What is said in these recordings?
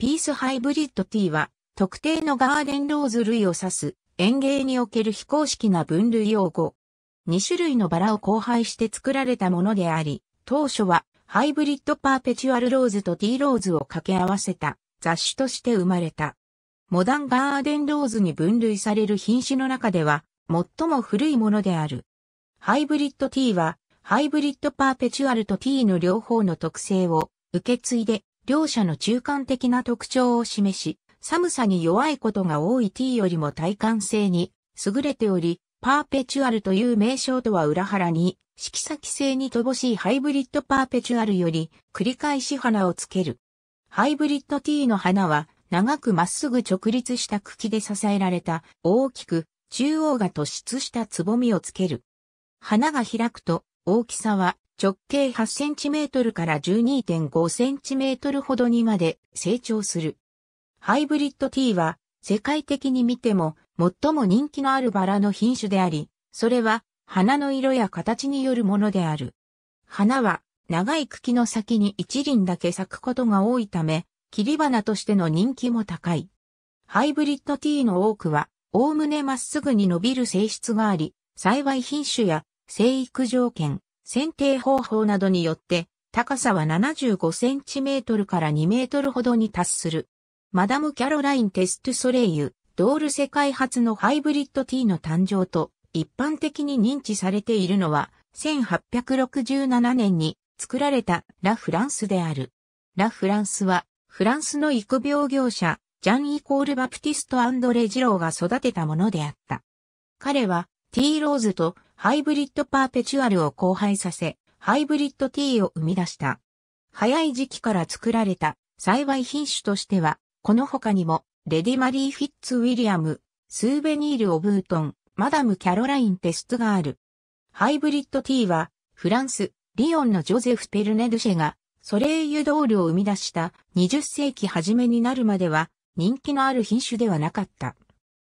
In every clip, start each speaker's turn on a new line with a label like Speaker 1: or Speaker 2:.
Speaker 1: ピースハイブリッド T は、特定のガーデンローズ類を指す、園芸における非公式な分類用語。2種類のバラを交配して作られたものであり、当初は、ハイブリッドパーペチュアルローズとティーローズを掛け合わせた雑種として生まれた。モダンガーデンローズに分類される品種の中では、最も古いものである。ハイブリッド T は、ハイブリッドパーペチュアルと T の両方の特性を受け継いで両者の中間的な特徴を示し、寒さに弱いことが多い T よりも耐寒性に優れており、パーペチュアルという名称とは裏腹に、色先性に乏しいハイブリッドパーペチュアルより繰り返し花をつける。ハイブリッド T の花は長くまっすぐ直立した茎で支えられた大きく中央が突出したつぼみをつける。花が開くと大きさは直径8センチメートルから12.5センチメートルほどにまで成長する。ハイブリッドティーは世界的に見ても最も人気のあるバラの品種であり、それは花の色や形によるものである。花は長い茎の先に一輪だけ咲くことが多いため、切り花としての人気も高い。ハイブリッドティーの多くは、おおむねまっすぐに伸びる性質があり、幸い品種や生育条件、選定方法などによって、高さは75センチメートルから2メートルほどに達する。マダム・キャロライン・テスト・ソレイユ、ドール世界初のハイブリッド T の誕生と一般的に認知されているのは1867年に作られたラ・フランスである。ラ・フランスはフランスの育病業者ジャン・イコール・バプティスト・アンドレ・ジローが育てたものであった。彼は T ローズとハイブリッドパーペチュアルを交配させ、ハイブリッド T を生み出した。早い時期から作られた栽培品種としては、この他にも、レディマリー・フィッツ・ウィリアム、スーベニール・オブートン、マダム・キャロライン・テストがある。ハイブリッド T は、フランス、リオンのジョゼフ・ペルネドシェが、ソレイユドールを生み出した20世紀初めになるまでは、人気のある品種ではなかった。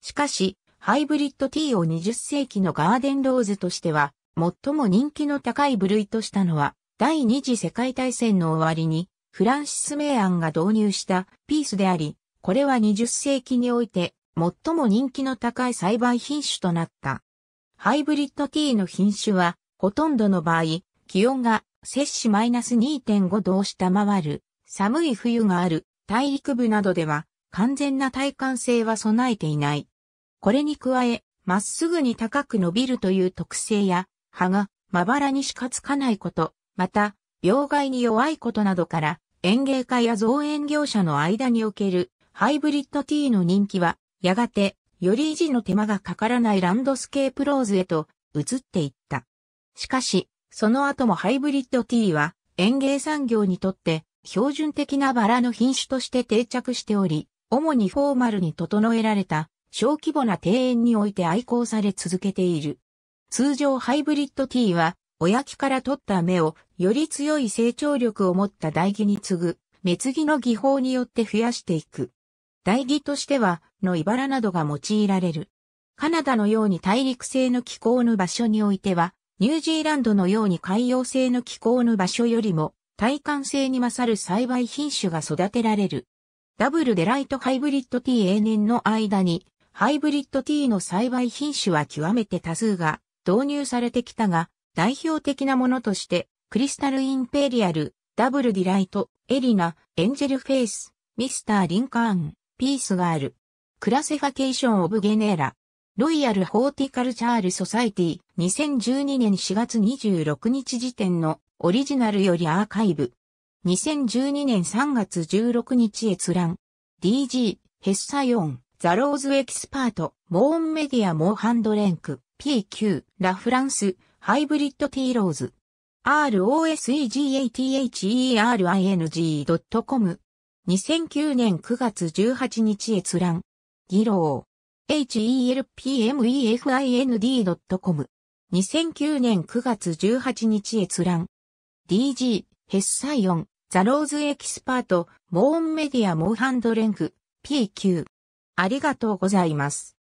Speaker 1: しかし、ハイブリッドティーを20世紀のガーデンローズとしては、最も人気の高い部類としたのは、第二次世界大戦の終わりに、フランシス・メイアンが導入したピースであり、これは20世紀において、最も人気の高い栽培品種となった。ハイブリッドティーの品種は、ほとんどの場合、気温が摂氏マイナス2.5度を下回る、寒い冬がある大陸部などでは、完全な耐寒性は備えていない。これに加え、まっすぐに高く伸びるという特性や、葉がまばらにしかつかないこと、また、病害に弱いことなどから、園芸家や造園業者の間におけるハイブリッドティーの人気は、やがて、より維持の手間がかからないランドスケープローズへと移っていった。しかし、その後もハイブリッドティーは園芸産業にとって標準的なバラの品種として定着しており、主にフォーマルに整えられた小規模な庭園において愛好され続けている。通常ハイブリッドティーは、親木から取った芽をより強い成長力を持った大木に次ぐ、芽継ぎの技法によって増やしていく。大木としては、の茨などが用いられる。カナダのように大陸性の気候の場所においては、ニュージーランドのように海洋性の気候の場所よりも、耐寒性に勝る栽培品種が育てられる。ダブルデライトハイブリッドー永年の間に、ハイブリッドティーの栽培品種は極めて多数が導入されてきたが、代表的なものとして、クリスタルインペリアル、ダブルディライト、エリナ、エンジェルフェイス、ミスター・リンカーン、ピースがある。クラセファケーション・オブ・ゲネーラ。ロイヤル・ホーティカルチャール・ソサイティ、2012年4月26日時点のオリジナルよりアーカイブ。2012年3月16日閲覧。DG、ヘッサヨン。ザローズエキスパート、モーンメディアモーハンドレンク、PQ、ラフランス、ハイブリッドティーローズ。rosegatherring.com 2009年9月18日閲覧。議論。helpmefind.com 2009年9月18日閲覧。DG、ヘッサイオン、ザローズエキスパート、モーンメディアモーハンドレンク、PQ。ありがとうございます。